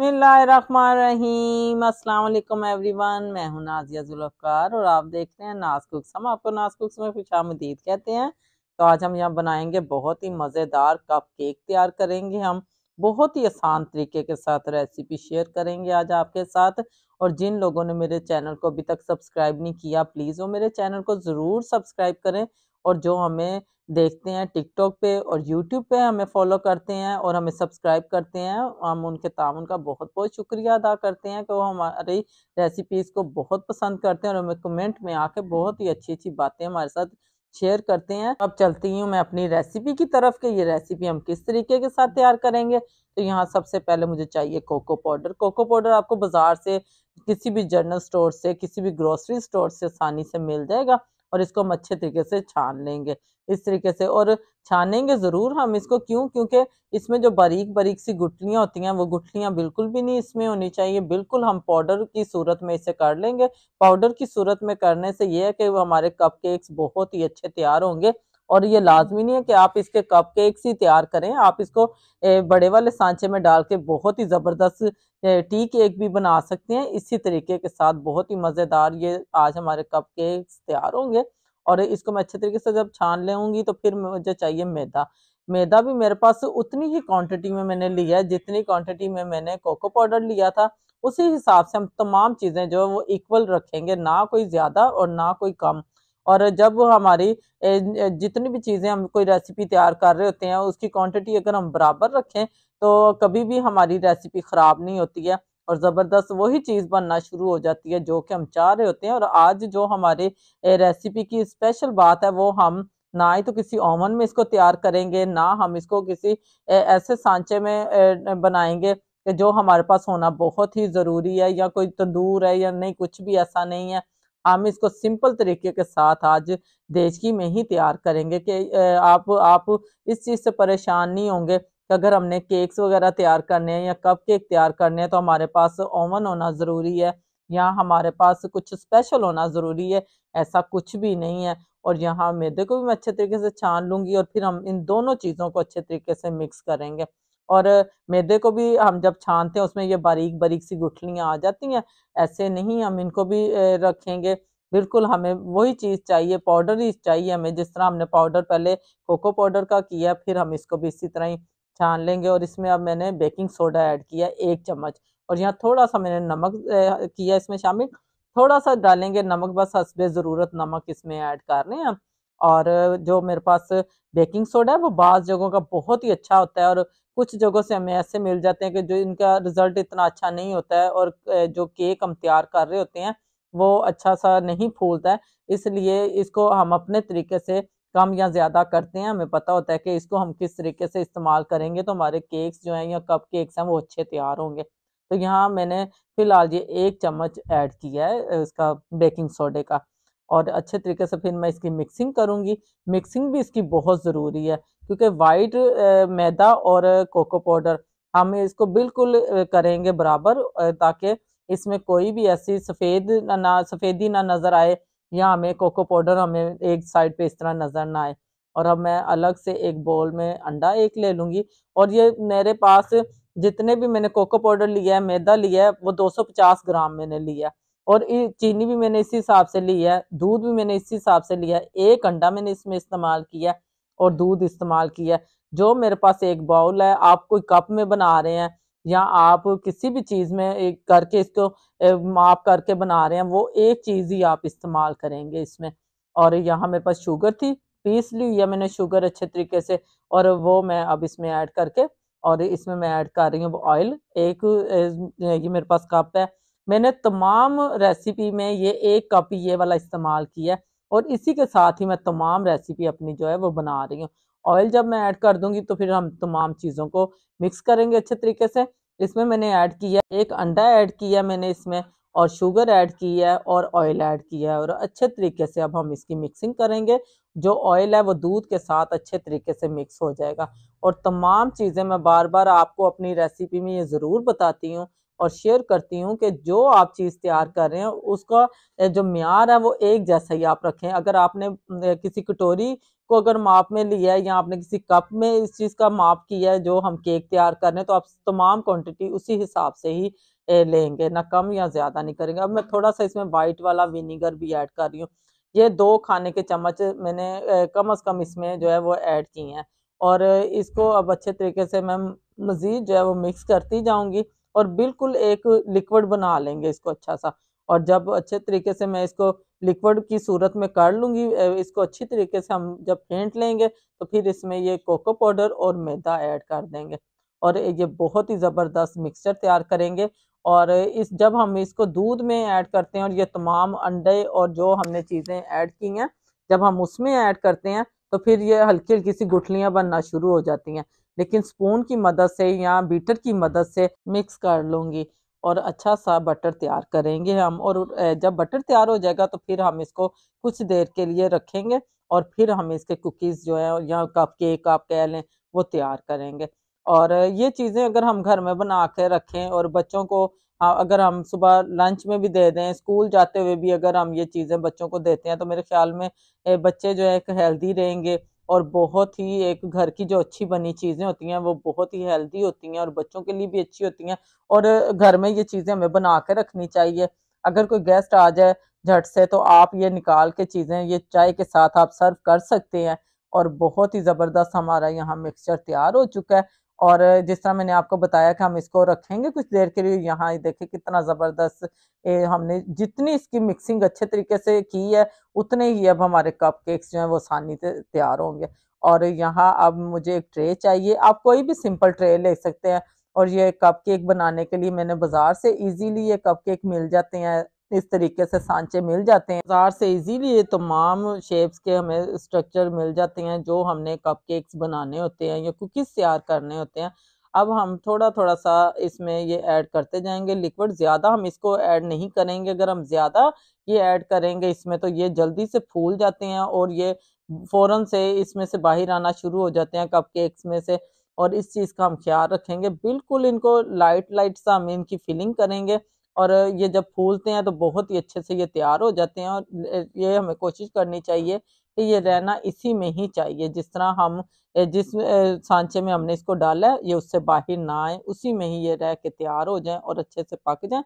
बसमीम अल्लाम एवरीवन मैं हूं नाजिया जुल्फ़ार और आप देख रहे हैं नाज कुक्स हम आपको नाज कुक्स में खुश कहते हैं तो आज हम यहाँ बनाएंगे बहुत ही मज़ेदार कप केक तैयार करेंगे हम बहुत ही आसान तरीके के साथ रेसिपी शेयर करेंगे आज आपके साथ और जिन लोगों ने मेरे चैनल को अभी तक सब्सक्राइब नहीं किया प्लीज़ वो मेरे चैनल को ज़रूर सब्सक्राइब करें और जो हमें देखते हैं टिकटॉक पे और यूट्यूब पे हमें फॉलो करते हैं और हमें सब्सक्राइब करते हैं हम उनके ताउन का बहुत बहुत शुक्रिया अदा करते हैं कि वो हमारी रेसिपीज़ को बहुत पसंद करते हैं और हमें कमेंट में आके बहुत ही अच्छी अच्छी बातें हमारे साथ शेयर करते हैं अब चलती हूँ मैं अपनी रेसिपी की तरफ कि ये रेसिपी हम किस तरीके के साथ तैयार करेंगे तो यहाँ सबसे पहले मुझे चाहिए कोको पाउडर कोको पाउडर आपको बाज़ार से किसी भी जनरल स्टोर से किसी भी ग्रोसरी स्टोर से आसानी से मिल जाएगा और इसको हम अच्छे तरीके से छान लेंगे इस तरीके से और छानेंगे ज़रूर हम इसको क्यों क्योंकि इसमें जो बारीक बारीक सी गुठलियाँ होती हैं वो गुठलियाँ बिल्कुल भी नहीं इसमें होनी चाहिए बिल्कुल हम पाउडर की सूरत में इसे कर लेंगे पाउडर की सूरत में करने से ये है कि हमारे कप केक्स बहुत ही अच्छे तैयार होंगे और ये लाजमी नहीं है कि आप इसके कप केक्स ही तैयार करें आप इसको बड़े वाले सांचे में डाल के बहुत ही ज़बरदस्त टी केक भी बना सकते हैं इसी तरीके के साथ बहुत ही मज़ेदार ये आज हमारे कप केक्स तैयार होंगे और इसको मैं अच्छे तरीके से जब छान लेंगी तो फिर मुझे चाहिए मैदा मैदा भी मेरे पास उतनी ही क्वांटिटी में मैंने लिया है जितनी क्वांटिटी में मैंने कोको पाउडर लिया था उसी हिसाब से हम तमाम चीज़ें जो है वो इक्वल रखेंगे ना कोई ज़्यादा और ना कोई कम और जब हमारी जितनी भी चीज़ें हम कोई रेसिपी तैयार कर रहे होते हैं उसकी क्वांटिटी अगर हम बराबर रखें तो कभी भी हमारी रेसिपी ख़राब नहीं होती है और ज़बरदस्त वही चीज़ बनना शुरू हो जाती है जो कि हम चाह रहे होते हैं और आज जो हमारे रेसिपी की स्पेशल बात है वो हम ना ही तो किसी ओवन में इसको तैयार करेंगे ना हम इसको किसी ऐसे सांचे में बनाएंगे जो हमारे पास होना बहुत ही ज़रूरी है या कोई तंदूर है या नहीं कुछ भी ऐसा नहीं है हम इसको सिंपल तरीके के साथ आज देशगी में ही तैयार करेंगे कि आप आप इस चीज़ से परेशान नहीं होंगे कि अगर हमने केक्स वगैरह तैयार करने हैं या कप केक तैयार करने हैं तो हमारे पास ओवन होना ज़रूरी है या हमारे पास कुछ स्पेशल होना ज़रूरी है ऐसा कुछ भी नहीं है और यहाँ मैदे को भी मैं अच्छे तरीके से छान लूँगी और फिर हम इन दोनों चीज़ों को अच्छे तरीके से मिक्स करेंगे और मैदे को भी हम जब छानते हैं उसमें ये बारीक बारीक सी गुठलियाँ आ जाती हैं ऐसे नहीं हम इनको भी रखेंगे बिल्कुल हमें वही चीज़ चाहिए पाउडर ही चाहिए हमें जिस तरह हमने पाउडर पहले कोको पाउडर का किया फिर हम इसको भी इसी तरह ही छान लेंगे और इसमें अब मैंने बेकिंग सोडा ऐड किया एक चम्मच और यहाँ थोड़ा सा मैंने नमक किया इसमें शामिल थोड़ा सा डालेंगे नमक बस हसबे ज़रूरत नमक इसमें ऐड कर रहे हैं और जो मेरे पास बेकिंग सोडा है वो बाज़ जगहों का बहुत ही अच्छा होता है और कुछ जगहों से हमें ऐसे मिल जाते हैं कि जो इनका रिज़ल्ट इतना अच्छा नहीं होता है और जो केक हम तैयार कर रहे होते हैं वो अच्छा सा नहीं फूलता है इसलिए इसको हम अपने तरीके से कम या ज़्यादा करते हैं हमें पता होता है कि इसको हम किस तरीके से इस्तेमाल करेंगे तो हमारे केक्स जो हैं या कप केक्स हैं वो अच्छे तैयार होंगे तो यहाँ मैंने फ़िलहाल ये एक चम्मच ऐड किया है इसका बेकिंग सोडे का और अच्छे तरीके से फिर मैं इसकी मिक्सिंग करूँगी मिक्सिंग भी इसकी बहुत ज़रूरी है क्योंकि वाइट मैदा और कोको पाउडर हम इसको बिल्कुल करेंगे बराबर ताकि इसमें कोई भी ऐसी सफ़ेद ना सफ़ेदी ना नज़र आए या हमें कोको पाउडर हमें एक साइड पे इस तरह नज़र ना आए और अब मैं अलग से एक बोल में अंडा एक ले लूँगी और ये मेरे पास जितने भी मैंने कोको पाउडर लिया है मैदा लिया है वो 250 ग्राम मैंने लिया है और चीनी भी मैंने इसी हिसाब से ली है दूध भी मैंने इसी हिसाब से लिया है एक अंडा मैंने इसमें इस्तेमाल किया और दूध इस्तेमाल किया जो मेरे पास एक बाउल है आप कोई कप में बना रहे हैं या आप किसी भी चीज़ में करके इसको माफ करके बना रहे हैं वो एक चीज़ ही आप इस्तेमाल करेंगे इसमें और यहाँ मेरे पास शुगर थी पीस ली या मैंने शुगर अच्छे तरीके से और वो मैं अब इसमें ऐड करके और इसमें मैं ऐड कर रही हूँ ऑयल एक ये मेरे पास कप है मैंने तमाम रेसिपी में ये एक कप ये वाला इस्तेमाल किया है और इसी के साथ ही मैं तमाम रेसिपी अपनी जो है वो बना रही हूँ ऑयल जब मैं ऐड कर दूंगी तो फिर हम तमाम चीज़ों को मिक्स करेंगे अच्छे तरीके से इसमें मैंने ऐड किया एक अंडा ऐड किया मैंने इसमें और शुगर ऐड किया है और ऑयल ऐड किया है और अच्छे तरीके से अब हम इसकी मिक्सिंग करेंगे जो ऑयल है वो दूध के साथ अच्छे तरीके से मिक्स हो जाएगा और तमाम चीज़ें मैं बार बार आपको अपनी रेसिपी में ये ज़रूर बताती हूँ और शेयर करती हूँ कि जो आप चीज़ तैयार कर रहे हैं उसका जो मैार है वो एक जैसा ही आप रखें अगर आपने किसी कटोरी को अगर माप में लिया है या आपने किसी कप में इस चीज़ का माप किया है जो हम केक तैयार कर रहे हैं तो आप तमाम क्वांटिटी उसी हिसाब से ही लेंगे ना कम या ज़्यादा नहीं करेंगे अब मैं थोड़ा सा इसमें वाइट वाला विनीगर भी ऐड कर रही हूँ ये दो खाने के चम्मच मैंने कम अज़ कम इसमें जो है वो ऐड किए हैं और इसको अब अच्छे तरीके से मैं मज़ीद जो है वो मिक्स करती जाऊँगी और बिल्कुल एक लिक्विड बना लेंगे इसको अच्छा सा और जब अच्छे तरीके से मैं इसको लिक्विड की सूरत में कर लूँगी इसको अच्छी तरीके से हम जब फेंट लेंगे तो फिर इसमें ये कोको पाउडर और मैदा ऐड कर देंगे और ये बहुत ही ज़बरदस्त मिक्सचर तैयार करेंगे और इस जब हम इसको दूध में ऐड करते हैं और ये तमाम अंडे और जो हमने चीज़ें ऐड की हैं जब हम उसमें ऐड करते हैं तो फिर ये हल्की हल्की सी गुठलियाँ बनना शुरू हो जाती हैं लेकिन स्पून की मदद से या बीटर की मदद से मिक्स कर लूँगी और अच्छा सा बटर तैयार करेंगे हम और जब बटर तैयार हो जाएगा तो फिर हम इसको कुछ देर के लिए रखेंगे और फिर हम इसके कुकीज़ जो है या कप केक आप कह लें वो तैयार करेंगे और ये चीज़ें अगर हम घर में बना के रखें और बच्चों को अगर हम सुबह लंच में भी दे दें स्कूल जाते हुए भी अगर हम ये चीज़ें बच्चों को देते हैं तो मेरे ख्याल में बच्चे जो है हेल्दी रहेंगे और बहुत ही एक घर की जो अच्छी बनी चीज़ें होती हैं वो बहुत ही हेल्दी होती हैं और बच्चों के लिए भी अच्छी होती हैं और घर में ये चीज़ें हमें बना के रखनी चाहिए अगर कोई गेस्ट आ जाए झट से तो आप ये निकाल के चीज़ें ये चाय के साथ आप सर्व कर सकते हैं और बहुत ही ज़बरदस्त हमारा यहाँ मिक्सचर तैयार हो चुका है और जिस तरह मैंने आपको बताया कि हम इसको रखेंगे कुछ देर के लिए यहाँ देखे कितना ज़बरदस्त हमने जितनी इसकी मिक्सिंग अच्छे तरीके से की है उतने ही अब हमारे कप केक्स जो है वो आसानी से तैयार होंगे और यहाँ अब मुझे एक ट्रे चाहिए आप कोई भी सिंपल ट्रे ले सकते हैं और ये कप केक बनाने के लिए मैंने बाज़ार से इजीली ये कप केक मिल जाते हैं इस तरीके से सांचे मिल जाते हैं बाज़ार से इजीली ये तमाम शेप्स के हमें स्ट्रक्चर मिल जाते हैं जो हमने कपकेक्स बनाने होते हैं या कुकीज़ तैयार करने होते हैं अब हम थोड़ा थोड़ा सा इसमें ये ऐड करते जाएंगे लिक्विड ज़्यादा हम इसको ऐड नहीं करेंगे अगर हम ज़्यादा ये ऐड करेंगे इसमें तो ये जल्दी से फूल जाते हैं और ये फ़ौर से इसमें से बाहर आना शुरू हो जाते हैं कपकेक्स में से और इस चीज़ का हम ख्याल रखेंगे बिल्कुल इनको लाइट लाइट सा हम इनकी फिलिंग करेंगे और ये जब फूलते हैं तो बहुत ही अच्छे से ये तैयार हो जाते हैं और ये हमें कोशिश करनी चाहिए कि ये रहना इसी में ही चाहिए जिस तरह हम जिस सांचे में हमने इसको डाला है ये उससे बाहर ना आए उसी में ही ये रह के तैयार हो जाए और अच्छे से पक जाए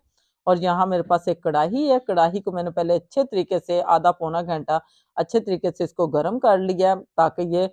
और यहाँ मेरे पास एक कढ़ाई है कढ़ाई को मैंने पहले अच्छे तरीके से आधा पौना घंटा अच्छे तरीके से इसको गर्म कर लिया ताकि ये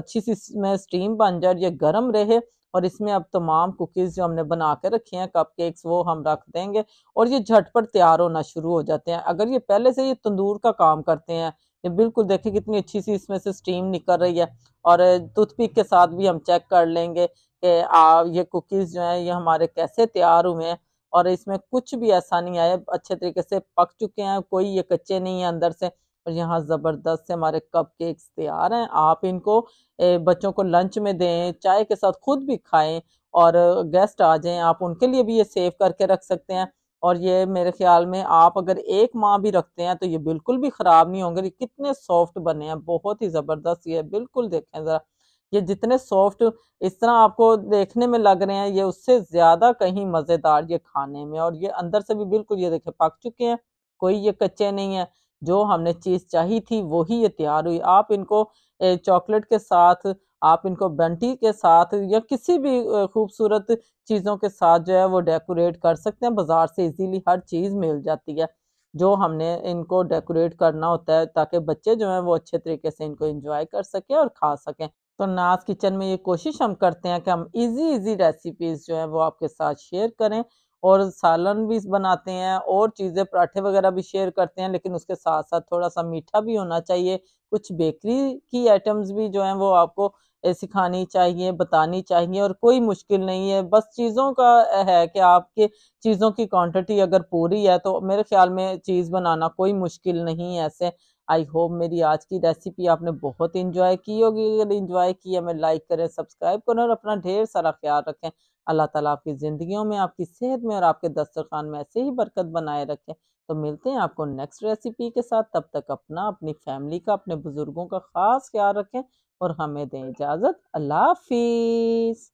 अच्छी सी में स्टीम बन जाए और ये गर्म रहे और इसमें अब तमाम कुकीज़ जो हमने बना के रखे हैं कप केक्स वो हम रख देंगे और ये झटपट तैयार होना शुरू हो जाते हैं अगर ये पहले से ये तंदूर का काम करते हैं ये बिल्कुल देखें कितनी अच्छी सी इसमें से स्टीम निकल रही है और टूथपिक के साथ भी हम चेक कर लेंगे कि आ ये कुकीज़ जो हैं ये हमारे कैसे तैयार हुए हैं और इसमें कुछ भी ऐसा नहीं आया अच्छे तरीके से पक चुके हैं कोई ये कच्चे नहीं है अंदर से और यहाँ ज़बरदस्त से हमारे कप केक्स तैयार हैं आप इनको बच्चों को लंच में दें चाय के साथ खुद भी खाएं और गेस्ट आ जाएं आप उनके लिए भी ये सेव करके रख सकते हैं और ये मेरे ख्याल में आप अगर एक माह भी रखते हैं तो ये बिल्कुल भी ख़राब नहीं होंगे ये कितने सॉफ्ट बने हैं बहुत ही ज़बरदस्त ये बिल्कुल देखें ज़रा ये जितने सॉफ्ट इस तरह आपको देखने में लग रहे हैं ये उससे ज़्यादा कहीं मज़ेदार ये खाने में और ये अंदर से भी बिल्कुल ये देखें पक चुके हैं कोई ये कच्चे नहीं है जो हमने चीज़ चाहिए थी वही ये तैयार हुई आप इनको चॉकलेट के साथ आप इनको बंटी के साथ या किसी भी खूबसूरत चीज़ों के साथ जो है वो डेकोरेट कर सकते हैं बाज़ार से इजीली हर चीज़ मिल जाती है जो हमने इनको डेकोरेट करना होता है ताकि बच्चे जो हैं वो अच्छे तरीके से इनको एंजॉय कर सकें और खा सकें तो नाज किचन में ये कोशिश हम करते हैं कि हम इजी इजी रेसिपीज़ जो हैं वो आपके साथ शेयर करें और सालन भी बनाते हैं और चीज़ें पराठे वगैरह भी शेयर करते हैं लेकिन उसके साथ साथ थोड़ा सा मीठा भी होना चाहिए कुछ बेकरी की आइटम्स भी जो हैं वो आपको सिखानी चाहिए बतानी चाहिए और कोई मुश्किल नहीं है बस चीज़ों का है कि आपके चीज़ों की क्वांटिटी अगर पूरी है तो मेरे ख्याल में चीज़ बनाना कोई मुश्किल नहीं है ऐसे आई होप मेरी आज की रेसिपी आपने बहुत इंजॉय की होगी अगर इंजॉय किया मैं लाइक करें सब्सक्राइब करें और अपना ढेर सारा ख्याल रखें अल्लाह ताला आपकी ज़िंदगियों में आपकी सेहत में और आपके दस्तरखान में ऐसे ही बरकत बनाए रखें तो मिलते हैं आपको नेक्स्ट रेसिपी के साथ तब तक अपना अपनी फैमिली का अपने बुज़ुर्गों का ख़ास ख्याल रखें और हमें दें इजाज़त अल्लाह हाफिज़